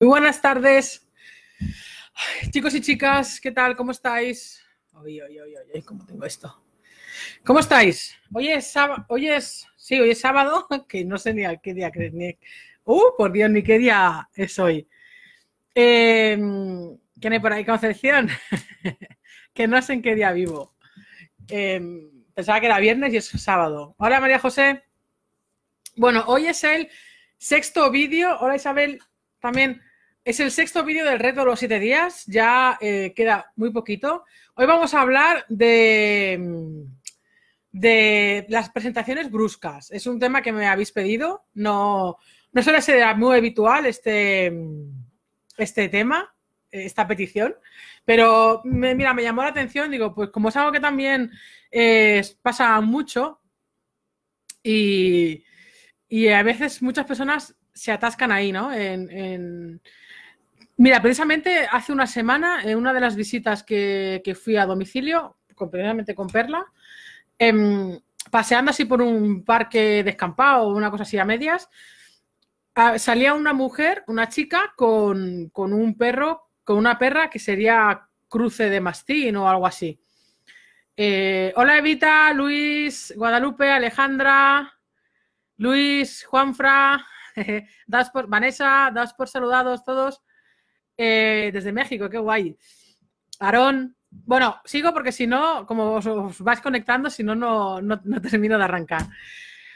Muy buenas tardes, chicos y chicas, ¿qué tal? ¿Cómo estáis? ¿cómo tengo esto? ¿Cómo estáis? Hoy es, hoy es, sí, hoy es sábado, que no sé ni a qué día crees, ni, uh, por Dios, ni qué día es hoy. Em, ¿Quién hay por ahí, Concepción? que no sé en qué día vivo. Em, pensaba que era viernes y es sábado. Hola, María José. Bueno, hoy es el sexto vídeo. Hola, Isabel, también es el sexto vídeo del reto de los siete días, ya eh, queda muy poquito. Hoy vamos a hablar mm, de, las presentaciones bruscas. Es un tema que me habéis pedido, no, no suele ser muy habitual este, mm, este tema, esta petición, pero mira, me llamó la atención, digo, pues como es algo que también eh, pasa mucho y, a veces muchas personas se atascan ahí, ¿no? Mira, precisamente hace una semana, en una de las visitas que, fui a domicilio, completamente con Perla, em, paseando así por un parque descampado o una cosa así a medias, ah, salía una mujer, una chica, con, un perro, con una perra que sería cruce de mastín o algo así. Eh, hola Evita, Luis, Guadalupe, Alejandra, Luis, Juanfra, das Vanessa, das por saludados todos. Eh, desde México, qué guay. Aarón, bueno, sigo porque si no, como os, vais conectando, si no, no, termino de arrancar.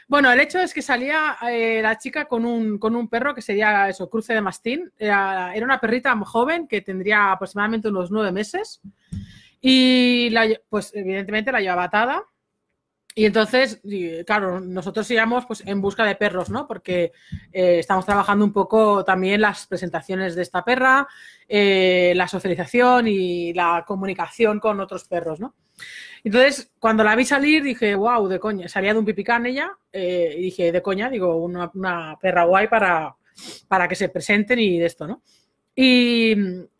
Bueno, el hecho es que salía eh, la chica con un, con un, perro que sería eso, cruce de mastín. Era, una perrita joven que tendría aproximadamente unos nueve meses. Y pues evidentemente la llevaba atada y entonces, claro, nosotros íbamos pues, en busca de perros, ¿no? Porque eh, estamos trabajando un poco también las presentaciones de esta perra, eh, la socialización y la comunicación con otros perros, ¿no? Entonces, cuando la vi salir, dije, wow, de coña, salía de un pipicán ella, eh, y dije, de coña, digo, una, una, perra guay para, para que se presenten y de esto, ¿no? Y,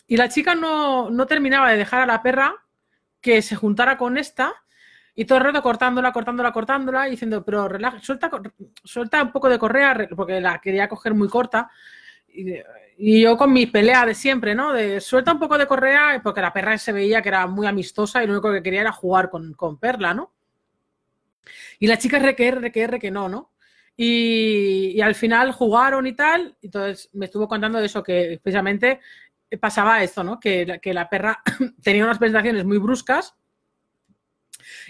y la chica no, no terminaba de dejar a la perra que se juntara con esta y todo el rato cortándola, cortándola, cortándola, y diciendo, pero relaja, suelta, suelta un poco de correa, porque la quería coger muy corta. Y, yo con mi pelea de siempre, ¿no? De suelta un poco de correa, porque la perra se veía que era muy amistosa y lo único que quería era jugar con, con Perla, ¿no? Y la chica re que re que no, ¿no? Y, al final jugaron y tal, entonces me estuvo contando de eso, que precisamente pasaba esto, ¿no? Que, que la perra tenía unas presentaciones muy bruscas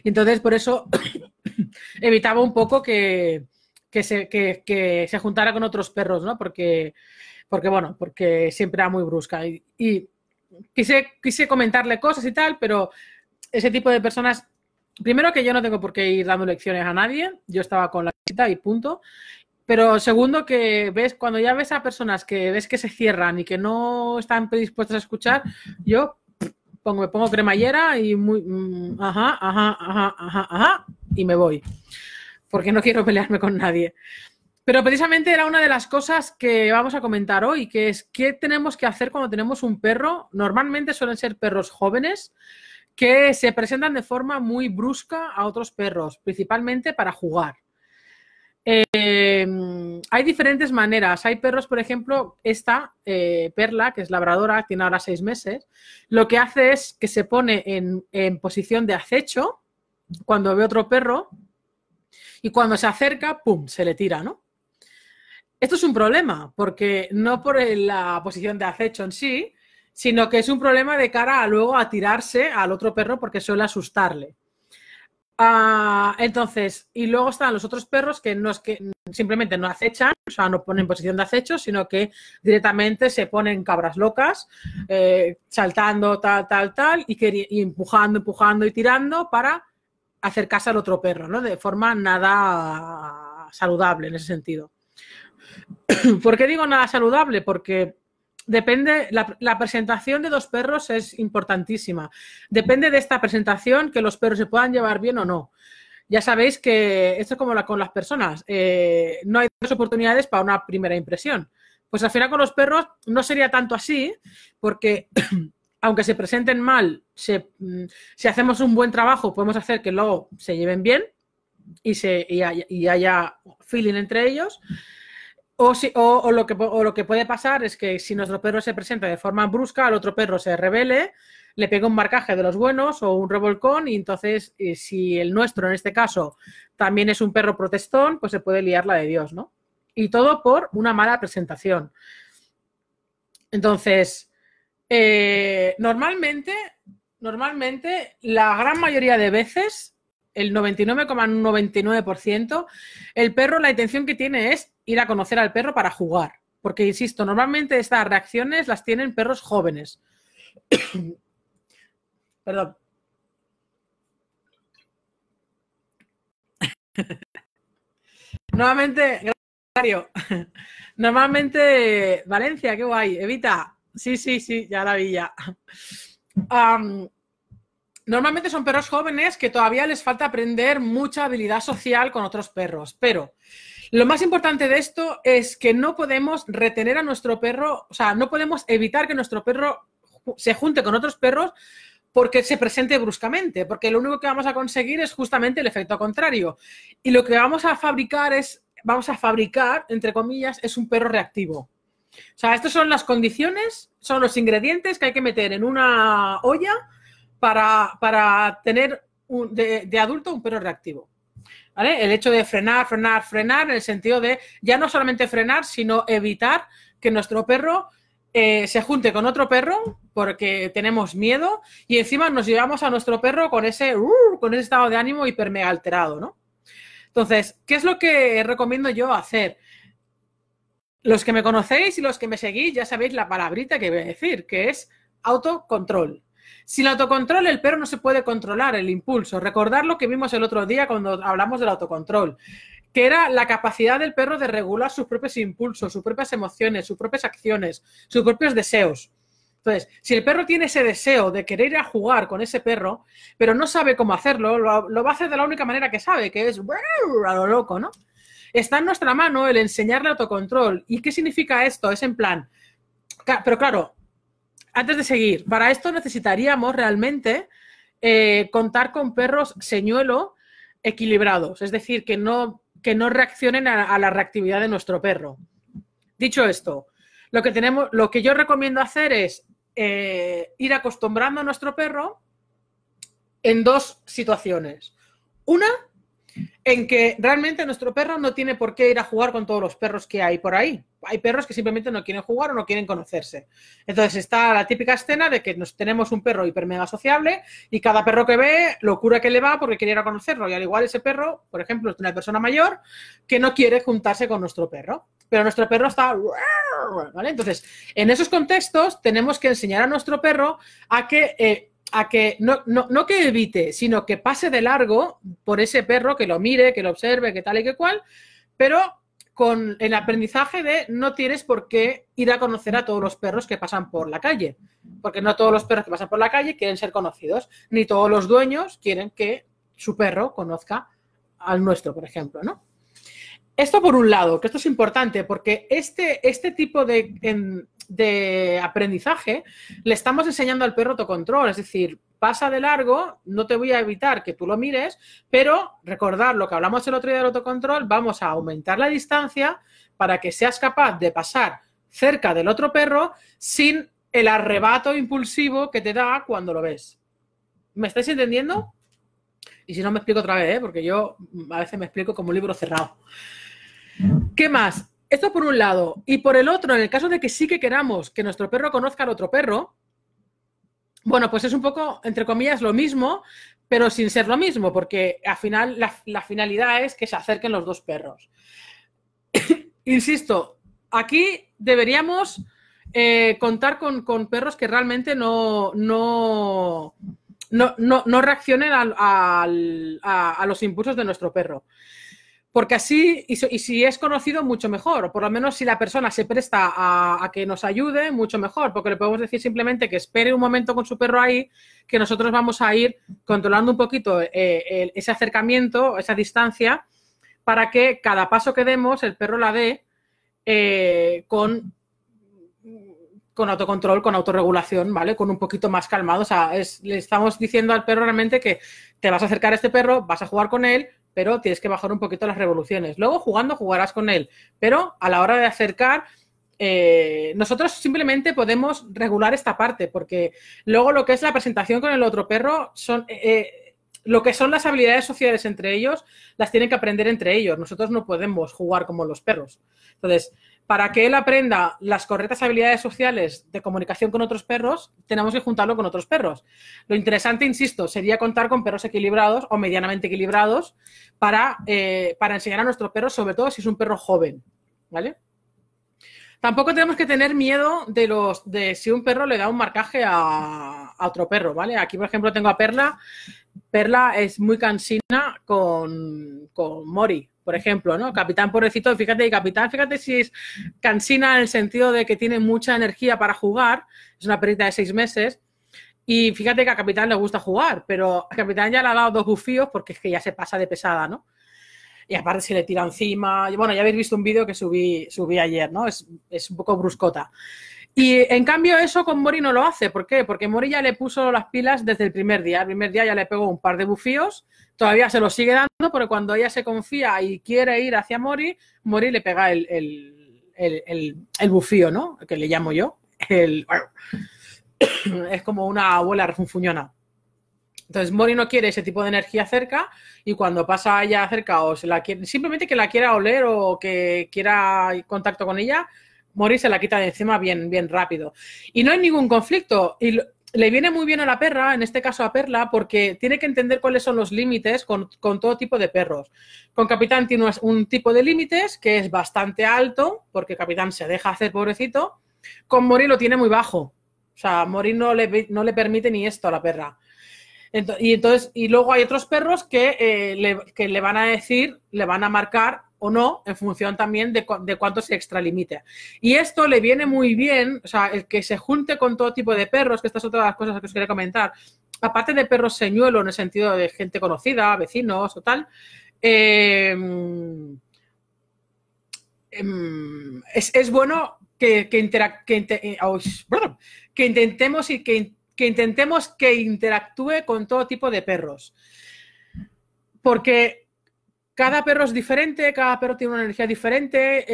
y entonces por eso evitaba un poco que, se, juntara con otros perros, ¿no? Porque, porque bueno, porque siempre era muy brusca. Y, quise, quise comentarle cosas y tal, pero ese tipo de personas primero que yo no tengo por qué ir dando lecciones a nadie, yo estaba con la cita y punto. Pero segundo que ves cuando ya ves a personas que ves que se cierran y que no están predispuestas a escuchar, yo pongo, me pongo cremallera y muy, mm, ajá, ajá, ajá, ajá, ajá, y me voy, porque no quiero pelearme con nadie. Pero precisamente era una de las cosas que vamos a comentar hoy, que es qué tenemos que hacer cuando tenemos un perro. Normalmente suelen ser perros jóvenes que se presentan de forma muy brusca a otros perros, principalmente para jugar. Eh, hay diferentes maneras. Hay perros, por ejemplo, esta eh, perla, que es labradora, tiene ahora seis meses, lo que hace es que se pone en, posición de acecho cuando ve otro perro y cuando se acerca, ¡pum!, se le tira, ¿no? Esto es un problema, porque no por la posición de acecho en sí, sino que es un problema de cara a luego a tirarse al otro perro porque suele asustarle. Ah, entonces, y luego están los otros perros que no es que simplemente no acechan, o sea, no ponen posición de acecho, sino que directamente se ponen cabras locas, eh, saltando tal, tal, tal, y, y, empujando, empujando y tirando para acercarse al otro perro, ¿no? De forma nada saludable en ese sentido. ¿Por qué digo nada saludable? Porque depende, la, presentación de dos perros es importantísima. Depende de esta presentación que los perros se puedan llevar bien o no. Ya sabéis que esto es como la, con las personas. Eh, no hay dos oportunidades para una primera impresión. Pues al final con los perros no sería tanto así, porque aunque se presenten mal, mm, si hacemos un buen trabajo, podemos hacer que luego se lleven bien y, se, y haya feeling entre ellos. O, lo que, puede pasar es que si nuestro perro se presenta de forma brusca, al otro perro se revele, le pega un marcaje de los buenos o un revolcón y entonces eh, si el nuestro en este caso también es un perro protestón, pues se puede liar la de Dios, ¿no? Y todo por una mala presentación. Entonces, eh, normalmente, normalmente, la gran mayoría de veces, el 99,99%, el perro la intención que tiene es ir a conocer al perro para jugar. Porque, insisto, normalmente estas reacciones las tienen perros jóvenes. Perdón. Nuevamente, Mario. Normalmente, Valencia, qué guay. Evita. Sí, sí, sí, ya la vi ya. normalmente son perros jóvenes que todavía les falta aprender mucha habilidad social con otros perros, pero lo más importante de esto es que no podemos retener a nuestro perro, o sea, no podemos evitar que nuestro perro se junte con otros perros porque se presente bruscamente, porque lo único que vamos a conseguir es justamente el efecto contrario. Y lo que vamos a fabricar es, vamos a fabricar, entre comillas, es un perro reactivo. O sea, estas son las condiciones, son los ingredientes que hay que meter en una olla para, para tener de adulto un perro reactivo. El hecho de frenar, frenar, frenar, en el sentido de ya no solamente frenar, sino evitar que nuestro perro eh, se junte con otro perro porque tenemos miedo y encima nos llevamos a nuestro perro con ese, uh, con ese estado de ánimo hiper alterado, ¿no? Entonces, ¿qué es lo que recomiendo yo hacer? Los que me conocéis y los que me seguís ya sabéis la palabrita que voy a decir, que es autocontrol. Sin autocontrol, el perro no se puede controlar el impulso. Recordar lo que vimos el otro día cuando hablamos del autocontrol, que era la capacidad del perro de regular sus propios impulsos, sus propias emociones, sus propias acciones, sus propios deseos. Entonces, si el perro tiene ese deseo de querer ir a jugar con ese perro, pero no sabe cómo hacerlo, lo, lo va a hacer de la única manera que sabe, que es a lo loco, ¿no? Está en nuestra mano el enseñarle autocontrol. ¿Y qué significa esto? Es en plan, pero claro, antes de seguir, para esto necesitaríamos realmente eh, contar con perros señuelo equilibrados, es decir, que no, que no reaccionen a, la reactividad de nuestro perro. Dicho esto, lo que, tenemos, lo que yo recomiendo hacer es eh, ir acostumbrando a nuestro perro en dos situaciones. Una, en que realmente nuestro perro no tiene por qué ir a jugar con todos los perros que hay por ahí. Hay perros que simplemente no quieren jugar o no quieren conocerse. Entonces está la típica escena de que nos tenemos un perro hiper mega sociable y cada perro que ve, locura que le va porque quiere ir a conocerlo. Y al igual ese perro, por ejemplo, es una persona mayor que no quiere juntarse con nuestro perro. Pero nuestro perro está... ¿vale? Entonces, en esos contextos tenemos que enseñar a nuestro perro a que... Eh, a que no, no, no, que evite, sino que pase de largo por ese perro, que lo mire, que lo observe, que tal y que cual, pero con el aprendizaje de no tienes por qué ir a conocer a todos los perros que pasan por la calle, porque no todos los perros que pasan por la calle quieren ser conocidos, ni todos los dueños quieren que su perro conozca al nuestro, por ejemplo, ¿no? Esto por un lado, que esto es importante, porque este, este tipo de, de aprendizaje, le estamos enseñando al perro autocontrol, es decir, pasa de largo, no te voy a evitar que tú lo mires, pero recordar lo que hablamos el otro día del autocontrol, vamos a aumentar la distancia para que seas capaz de pasar cerca del otro perro sin el arrebato impulsivo que te da cuando lo ves. ¿Me estáis entendiendo? Y si no, me explico otra vez, ¿eh? porque yo a veces me explico como un libro cerrado. ¿Qué más? Esto por un lado. Y por el otro, en el caso de que sí que queramos que nuestro perro conozca al otro perro, bueno, pues es un poco, entre comillas, lo mismo, pero sin ser lo mismo, porque al final la, finalidad es que se acerquen los dos perros. Insisto, aquí deberíamos eh, contar con, perros que realmente no, no, no, reaccionen a los impulsos de nuestro perro. Porque así, y, si es conocido, mucho mejor. O por lo menos si la persona se presta a, que nos ayude, mucho mejor. Porque le podemos decir simplemente que espere un momento con su perro ahí, que nosotros vamos a ir controlando un poquito eh, ese acercamiento, esa distancia, para que cada paso que demos, el perro la dé eh, con, con autocontrol, con autorregulación, ¿vale? Con un poquito más calmado. O sea, le estamos diciendo al perro realmente que te vas a acercar a este perro, vas a jugar con él, pero tienes que bajar un poquito las revoluciones. Luego jugando jugarás con él, pero a la hora de acercar, eh, nosotros simplemente podemos regular esta parte, porque luego lo que es la presentación con el otro perro son... Eh, eh, lo que son las habilidades sociales entre ellos, las tienen que aprender entre ellos. Nosotros no podemos jugar como los perros. Entonces, para que él aprenda las correctas habilidades sociales de comunicación con otros perros, tenemos que juntarlo con otros perros. Lo interesante, insisto, sería contar con perros equilibrados o medianamente equilibrados para, eh, enseñar a nuestro perro, sobre todo si es un perro joven, ¿vale? Tampoco tenemos que tener miedo de los de si un perro le da un marcaje a, otro perro, ¿vale? Aquí, por ejemplo, tengo a Perla. Perla es muy cansina con, con Mori, por ejemplo, ¿no? Capitán Pobrecito, fíjate, y Capitán, fíjate si es cansina en el sentido de que tiene mucha energía para jugar, es una perrita de seis meses, y fíjate que a Capitán le gusta jugar, pero a Capitán ya le ha dado dos bufíos porque es que ya se pasa de pesada, ¿no? Y aparte se le tira encima, bueno, ya habéis visto un vídeo que subí, subí ayer, ¿no? Es, es un poco bruscota. Y en cambio eso con Mori no lo hace. ¿Por qué? Porque Mori ya le puso las pilas desde el primer día. El primer día ya le pegó un par de bufíos, todavía se lo sigue dando, pero cuando ella se confía y quiere ir hacia Mori, Mori le pega el, bufío, ¿no? Que le llamo yo. es como una abuela refunfuñona. Entonces Mori no quiere ese tipo de energía cerca y cuando pasa ella cerca o la simplemente que la quiera oler o que quiera contacto con ella, Mori se la quita de encima bien, bien rápido. Y no hay ningún conflicto. Y le viene muy bien a la perra, en este caso a Perla, porque tiene que entender cuáles son los límites con, todo tipo de perros. Con Capitán tiene un, tipo de límites que es bastante alto, porque Capitán se deja hacer pobrecito. Con Mori lo tiene muy bajo. O sea, Mori no le, no le permite ni esto a la perra. y entonces, y luego hay otros perros que, eh, que le van a decir, le van a marcar o no en función también de, cuánto se extralimite. Y esto le viene muy bien, o sea, el que se junte con todo tipo de perros, que estas es otra las cosas que os quería comentar, aparte de perros señuelo en el sentido de gente conocida, vecinos o tal, em, em, es, bueno que, que, eh, intentemos y que, que intentemos que interactúe con todo tipo de perros. Porque cada perro es diferente, cada perro tiene una energía diferente,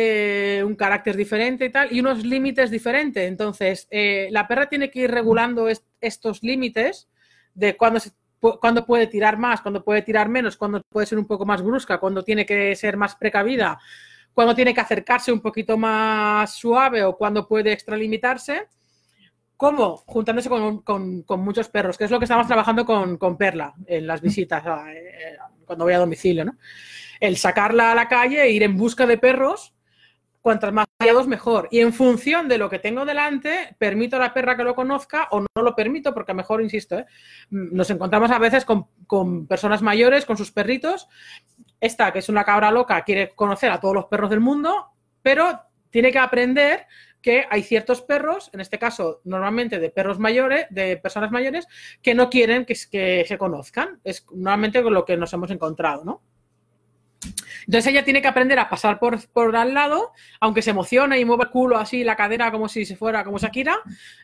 eh, un carácter diferente y tal, y unos límites diferentes. Entonces, eh, la perra tiene que ir regulando estos límites de cuándo, puede tirar más, cuándo puede tirar menos, cuándo puede ser un poco más brusca, cuándo tiene que ser más precavida, cuándo tiene que acercarse un poquito más suave o cuándo puede extralimitarse. ¿Cómo? Juntándose con, muchos perros, que es lo que estamos trabajando con, Perla en las visitas. a eh, cuando voy a domicilio, ¿no? El sacarla a la calle e ir en busca de perros, cuantas más hallados mejor. Y en función de lo que tengo delante, permito a la perra que lo conozca o no lo permito, porque a mejor, insisto, ¿eh? nos encontramos a veces con personas mayores, con sus perritos. Esta, que es una cabra loca, quiere conocer a todos los perros del mundo, pero tiene que aprender que hay ciertos perros, en este caso normalmente de perros mayores, de personas mayores, que no quieren que, se conozcan. Es normalmente lo que nos hemos encontrado, ¿no? Entonces ella tiene que aprender a pasar por, al lado, aunque se emocione y mueva el culo así, la cadera como si se fuera como Shakira,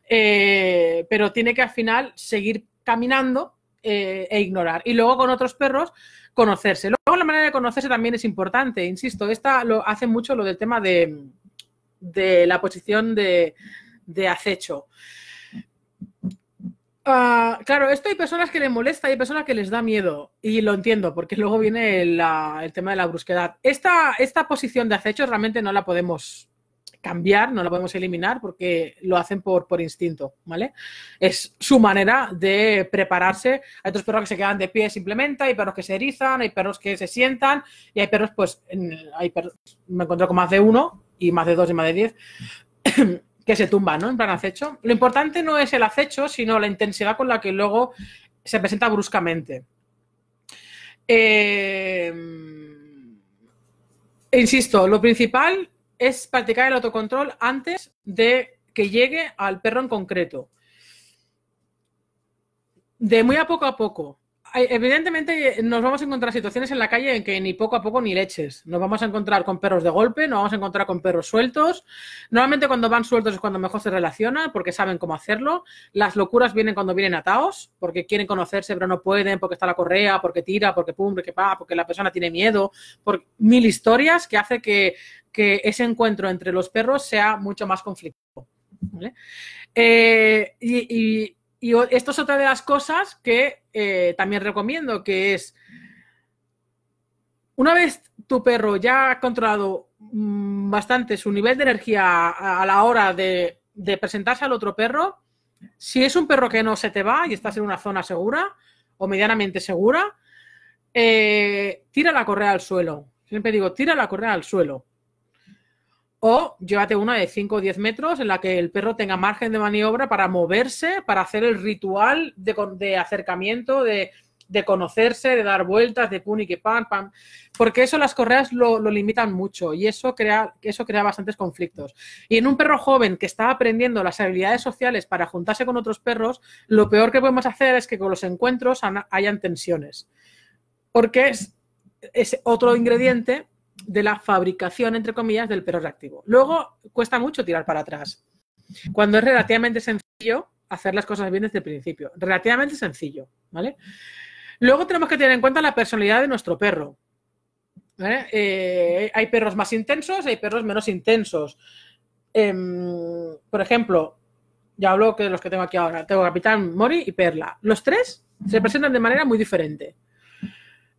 eh, pero tiene que al final seguir caminando eh, e ignorar. Y luego con otros perros conocerse. Luego la manera de conocerse también es importante, insisto, esta lo hace mucho lo del tema de de la posición de, acecho. Ah, claro, esto hay personas que le molesta, hay personas que les da miedo y lo entiendo porque luego viene el, tema de la brusquedad. Esta, esta posición de acecho realmente no la podemos cambiar, no la podemos eliminar porque lo hacen por, instinto, ¿vale? Es su manera de prepararse. Hay otros perros que se quedan de pie simplemente, hay perros que se erizan, hay perros que se sientan y hay perros, pues, me encuentro con más de uno y más de dos y más de 10, que se tumba, ¿no? En plan acecho. Lo importante no es el acecho, sino la intensidad con la que luego se presenta bruscamente. Eh, insisto, lo principal es practicar el autocontrol antes de que llegue al perro en concreto. De muy a poco a poco, evidentemente eh, nos vamos a encontrar situaciones en la calle en que ni poco a poco ni leches. Nos vamos a encontrar con perros de golpe, nos vamos a encontrar con perros sueltos. Normalmente cuando van sueltos es cuando mejor se relacionan porque saben cómo hacerlo. Las locuras vienen cuando vienen atados porque quieren conocerse pero no pueden, porque está la correa, porque tira, porque pum, porque pa, porque la persona tiene miedo, por mil historias que hace que, ese encuentro entre los perros sea mucho más conflictivo. Eh, y y esto es otra de las cosas que eh, también recomiendo, que es, una vez tu perro ya ha controlado mm, bastante su nivel de energía a, la hora de, presentarse al otro perro, si es un perro que no se te va y estás en una zona segura o medianamente segura, eh, tira la correa al suelo. Siempre digo, tira la correa al suelo. O llévate una de 5 o 10 metros en la que el perro tenga margen de maniobra para moverse, para hacer el ritual de, acercamiento, de, conocerse, de dar vueltas, de pun que pan, pan. Porque eso las correas lo, limitan mucho y eso crea, eso crea bastantes conflictos. Y en un perro joven que está aprendiendo las habilidades sociales para juntarse con otros perros, lo peor que podemos hacer es que con los encuentros hayan tensiones. Porque es, es otro ingrediente de la fabricación, entre comillas, del perro reactivo. Luego cuesta mucho tirar para atrás, cuando es relativamente sencillo hacer las cosas bien desde el principio. Relativamente sencillo, ¿vale? Luego tenemos que tener en cuenta la personalidad de nuestro perro. Eh, hay perros más intensos, hay perros menos intensos. Em, por ejemplo, ya hablo que los que tengo aquí ahora, tengo Capitán Mori y Perla. Los tres se presentan de manera muy diferente.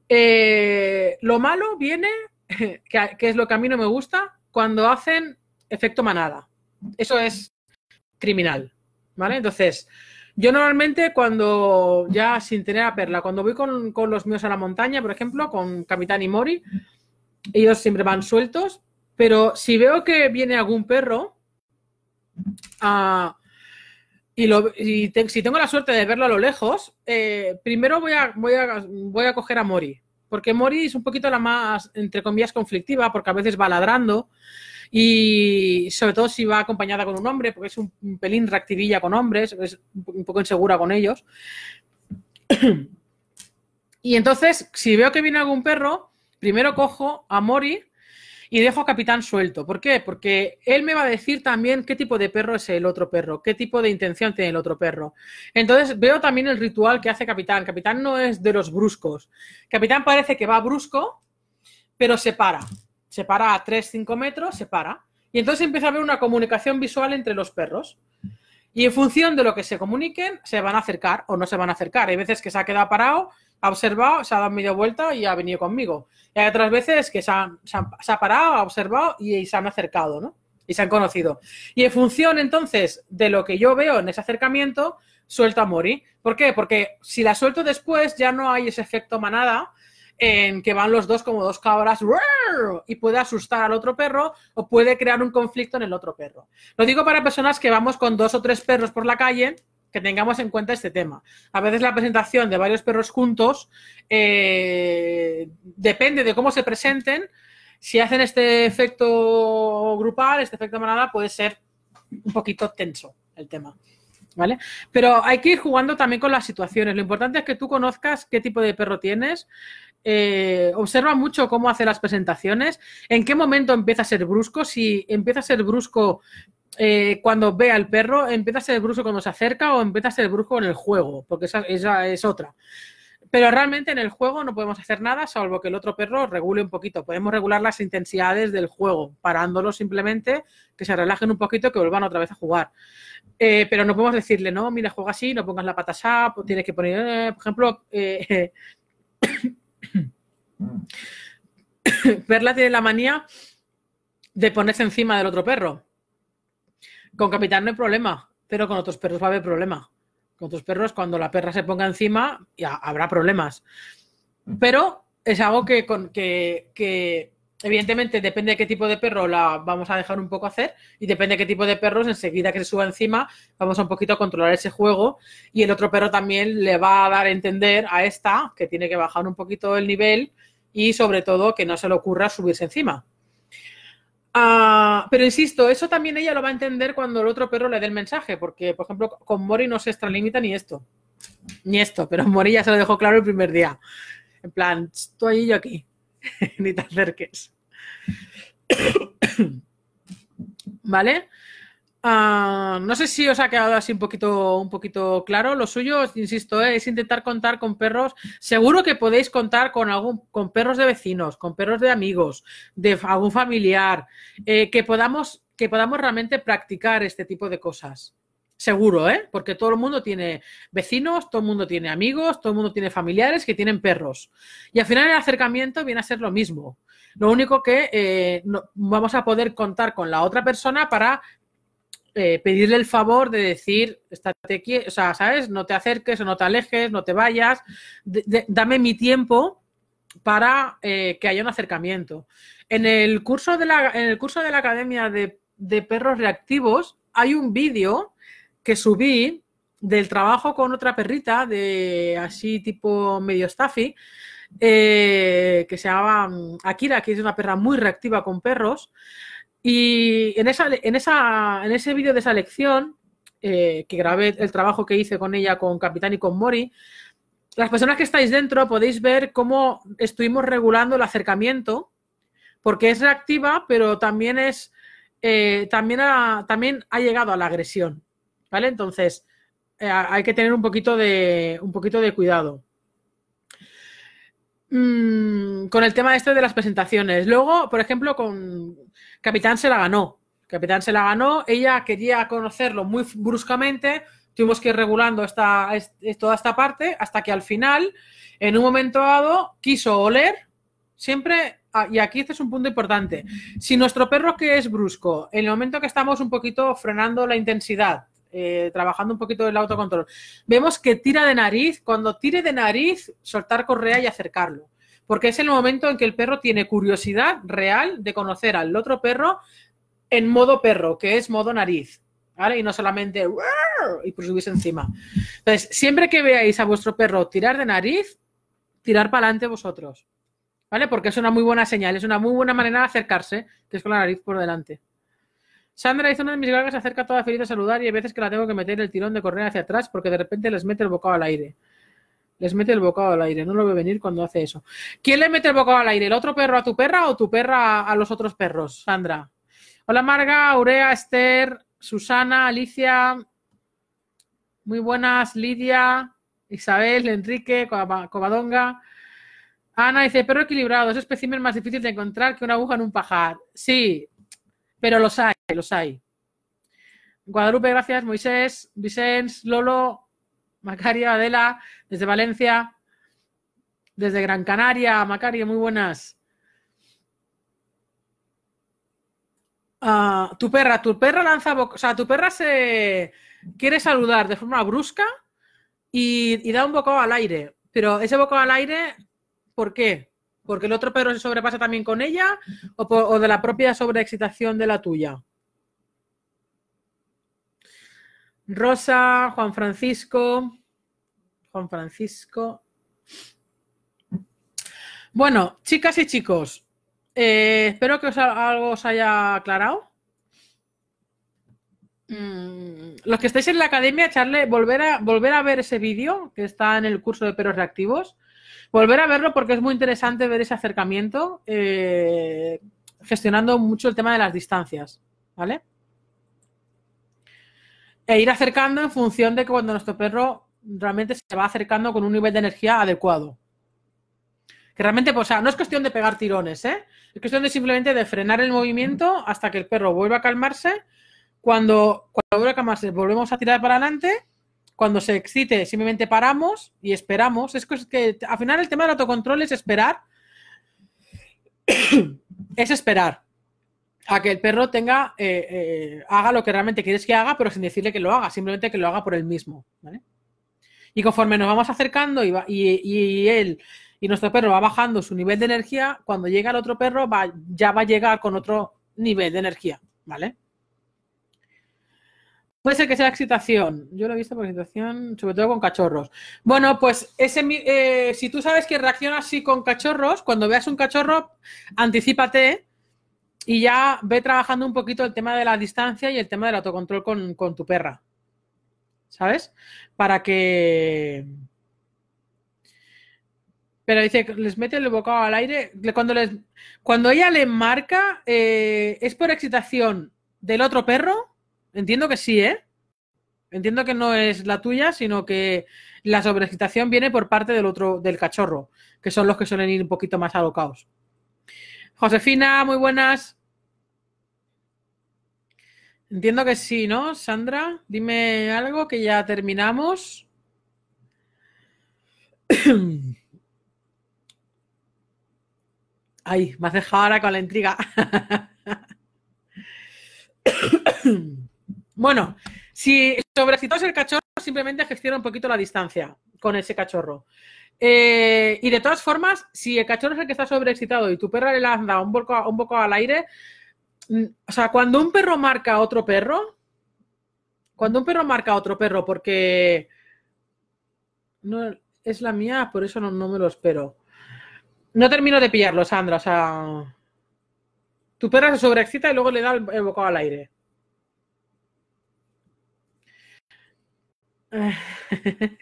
Eh, lo malo viene que, es lo que a mí no me gusta, cuando hacen efecto manada. Eso es criminal, ¿vale? Entonces, yo normalmente cuando, ya sin tener a Perla, cuando voy con, los míos a la montaña, por ejemplo, con Capitán y Mori, ellos siempre van sueltos, pero si veo que viene algún perro ah, y, si tengo la suerte de verlo a lo lejos, eh, primero voy a, voy, a, voy a coger a Mori porque Mori es un poquito la más, entre comillas, conflictiva, porque a veces va ladrando y sobre todo si va acompañada con un hombre, porque es un, pelín reactivilla con hombres, es un poco insegura con ellos. y entonces, si veo que viene algún perro, primero cojo a Mori y dejo a Capitán suelto. ¿Por qué? Porque él me va a decir también qué tipo de perro es el otro perro, qué tipo de intención tiene el otro perro. Entonces veo también el ritual que hace Capitán. Capitán no es de los bruscos. Capitán parece que va brusco, pero se para. Se para a 3-5 metros, se para. Y entonces empieza a haber una comunicación visual entre los perros. Y en función de lo que se comuniquen, se van a acercar o no se van a acercar. Hay veces que se ha quedado parado, ha observado, se ha dado media vuelta y ha venido conmigo. Y hay otras veces que se, ha parado, ha observado y, se han acercado, ¿no? Y se han conocido. Y en función entonces de lo que yo veo en ese acercamiento, suelto a Mori. ¿Por qué? Porque si la suelto después ya no hay ese efecto manada en que van los dos como dos cabras y puede asustar al otro perro o puede crear un conflicto en el otro perro. Lo digo para personas que vamos con dos o tres perros por la calle que tengamos en cuenta este tema. A veces la presentación de varios perros juntos eh, depende de cómo se presenten. Si hacen este efecto grupal, este efecto manada, puede ser un poquito tenso el tema. ¿Vale? Pero hay que ir jugando también con las situaciones. Lo importante es que tú conozcas qué tipo de perro tienes, eh, observa mucho cómo hace las presentaciones, en qué momento empieza a ser brusco, si empieza a ser brusco eh, cuando ve al perro, empieza a ser brusco cuando se acerca o empieza a ser brusco en el juego, porque esa, es otra. Pero realmente en el juego no podemos hacer nada, salvo que el otro perro regule un poquito. Podemos regular las intensidades del juego, parándolo simplemente, que se relajen un poquito, que vuelvan otra vez a jugar. Eh, pero no podemos decirle, no, mira, juega así, no pongas la pata SAP, pues tienes que poner, por ejemplo, Perla tiene la manía de ponerse encima del otro perro. Con Capitán no hay problema, pero con otros perros va a haber problema. Con otros perros, cuando la perra se ponga encima, habrá problemas. Pero es algo que, con, que, que evidentemente depende de qué tipo de perro la vamos a dejar un poco hacer y depende de qué tipo de perros enseguida que se suba encima vamos a un poquito a controlar ese juego y el otro perro también le va a dar a entender a esta que tiene que bajar un poquito el nivel y sobre todo que no se le ocurra subirse encima. Ah, pero insisto, eso también ella lo va a entender cuando el otro perro le dé el mensaje, porque, por ejemplo, con Mori no se extralimita ni esto, ni esto, pero Mori ya se lo dejó claro el primer día. En plan, estoy allí y yo aquí, ni te acerques. ¿Vale? Ah, no sé si os ha quedado así un poquito, un poquito claro. Lo suyo, insisto, eh, es intentar contar con perros. Seguro que podéis contar con algún, con perros de vecinos, con perros de amigos, de algún familiar, eh, que podamos, que podamos realmente practicar este tipo de cosas. Seguro, ¿eh? Porque todo el mundo tiene vecinos, todo el mundo tiene amigos, todo el mundo tiene familiares que tienen perros. Y al final el acercamiento viene a ser lo mismo. Lo único que eh, vamos a poder contar con la otra persona para eh, pedirle el favor de decir, ¿sabes? No te acerques o no te alejes, no te vayas, dame mi tiempo para eh, que haya un acercamiento. En el curso de la, en el curso de la Academia de, Perros Reactivos hay un vídeo que subí del trabajo con otra perrita de así tipo medio staffy eh, que se llamaba Akira, que es una perra muy reactiva con perros. Y en, en, en ese vídeo de esa lección, eh, que grabé el trabajo que hice con ella, con Capitán y con Mori, las personas que estáis dentro podéis ver cómo estuvimos regulando el acercamiento, porque es reactiva, pero también es eh, también, ha, también ha llegado a la agresión. ¿Vale? Entonces, eh, hay que tener un poquito de un poquito de cuidado. Mm, con el tema este de las presentaciones. Luego, por ejemplo, con Capitán se la ganó. Capitán se la ganó, ella quería conocerlo muy bruscamente, tuvimos que ir regulando esta, toda esta parte hasta que al final, en un momento dado, quiso oler siempre, y aquí este es un punto importante, si nuestro perro que es brusco, en el momento que estamos un poquito frenando la intensidad, eh, trabajando un poquito el autocontrol. Vemos que tira de nariz, cuando tire de nariz, soltar correa y acercarlo. Porque es el momento en que el perro tiene curiosidad real de conocer al otro perro en modo perro, que es modo nariz. ¿Vale? Y no solamente y por encima. Entonces, siempre que veáis a vuestro perro tirar de nariz, tirar para adelante vosotros. ¿Vale? Porque es una muy buena señal, es una muy buena manera de acercarse, que es con la nariz por delante. Sandra hizo una de mis galgas se acerca toda feliz a saludar y hay veces que la tengo que meter el tirón de correr hacia atrás porque de repente les mete el bocado al aire. Les mete el bocado al aire, no lo veo venir cuando hace eso. ¿Quién le mete el bocado al aire? ¿El otro perro a tu perra o tu perra a los otros perros, Sandra? Hola Marga, Aurea, Esther, Susana, Alicia. Muy buenas, Lidia, Isabel, Enrique, Covadonga. Ana dice, perro equilibrado, es espécimen más difícil de encontrar que una aguja en un pajar. Sí, pero los hay, los hay. Guadalupe, gracias. Moisés, Vicens, Lolo, Macario, Adela, desde Valencia, desde Gran Canaria. Macario, muy buenas. Ah, tu perra, tu perra lanza o sea, tu perra se quiere saludar de forma brusca y, y da un bocado al aire. Pero ese bocado al aire, ¿por qué? ¿Porque el otro perro se sobrepasa también con ella o, de la propia sobreexcitación de la tuya? Rosa, Juan Francisco. Juan Francisco. Bueno, chicas y chicos, eh, espero que algo os haya aclarado. Mm, los que estáis en la academia, echarle, volver a, volver a ver ese vídeo que está en el curso de perros reactivos volver a verlo porque es muy interesante ver ese acercamiento, eh, gestionando mucho el tema de las distancias, ¿vale? E ir acercando en función de que cuando nuestro perro realmente se va acercando con un nivel de energía adecuado. Que realmente, pues, o sea, no es cuestión de pegar tirones, ¿eh? Es cuestión de simplemente de frenar el movimiento hasta que el perro vuelva a calmarse. Cuando, cuando vuelva a calmarse, volvemos a tirar para adelante cuando se excite simplemente paramos y esperamos. Es que al final el tema del autocontrol es esperar. es esperar a que el perro tenga, eh, eh, haga lo que realmente quieres que haga, pero sin decirle que lo haga, simplemente que lo haga por él mismo. Y conforme nos vamos acercando y, él y nuestro perro va bajando su nivel de energía, cuando llega el otro perro ya va a llegar con otro nivel de energía, ¿vale? Puede ser que sea excitación. Yo lo he visto por excitación, sobre todo con cachorros. Bueno, pues ese, eh, si tú sabes que reacciona así con cachorros, cuando veas un cachorro, anticipate y ya ve trabajando un poquito el tema de la distancia y el tema del autocontrol con, tu perra. ¿Sabes? Para que. Pero dice, les mete el bocado al aire. Cuando, les, cuando ella le marca, eh, ¿es por excitación del otro perro? Entiendo que sí, ¿eh? Entiendo que no es la tuya, sino que la sobreexcitación viene por parte del otro, del cachorro, que son los que suelen ir un poquito más alocados. Josefina, muy buenas. Entiendo que sí, ¿no? Sandra, dime algo que ya terminamos. Ay, me has dejado ahora con la intriga. Bueno, si sobreexcitas el cachorro, simplemente gestiona un poquito la distancia con ese cachorro. Eh, y de todas formas, si el cachorro es el que está sobreexcitado y tu perra le lanza un bocado un al aire, mm, o sea, cuando un perro marca a otro perro, cuando un perro marca a otro perro, porque no es la mía, por eso no, me lo espero. No termino de pillarlo, Sandra, o sea, tu perra se sobreexcita y luego le da el bocado al aire.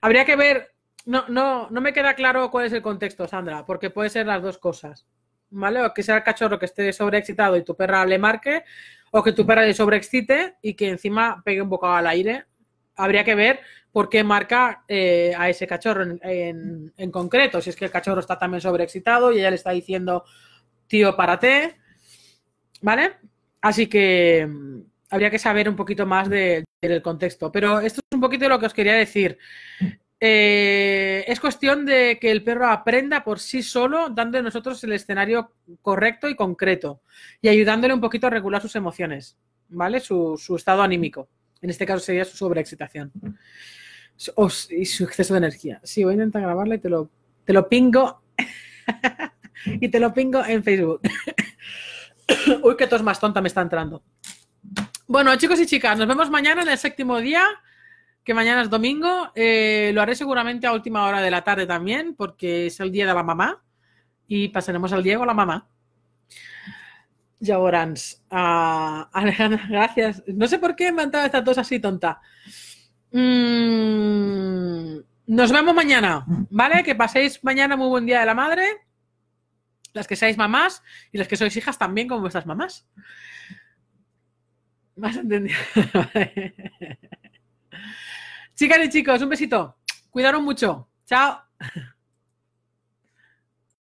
Habría que ver, no, no, no me queda claro cuál es el contexto, Sandra, porque puede ser las dos cosas. ¿Vale? O que sea el cachorro que esté sobreexcitado y tu perra le marque, o que tu perra le sobreexcite y que encima pegue un bocado al aire. Habría que ver por qué marca eh, a ese cachorro en, concreto. Si es que el cachorro está también sobreexcitado y ella le está diciendo, tío, para té ¿Vale? Así que habría que saber un poquito más del contexto. Pero esto es un poquito lo que os quería decir. Eh, es cuestión de que el perro aprenda por sí solo, dando nosotros el escenario correcto y concreto y ayudándole un poquito a regular sus emociones, ¿vale? Su, estado anímico. En este caso sería su sobreexcitación y su exceso de energía. Sí, voy a intentar grabarla y te lo, te lo pingo y te lo pingo en Facebook. Uy, qué tos más tonta me está entrando. Bueno, chicos y chicas, nos vemos mañana en el séptimo día, que mañana es domingo. Eh, lo haré seguramente a última hora de la tarde también, porque es el día de la mamá y pasaremos al Diego a la mamá. Ya, Orans. Alejandra, ah, gracias. No sé por qué me han dado esta tos así tonta. Mm, nos vemos mañana, ¿vale? Que paséis mañana muy buen día de la madre. Las que seáis mamás y las que sois hijas también como vuestras mamás. Más entendido. Chicas y chicos, un besito. Cuidaron mucho. Chao.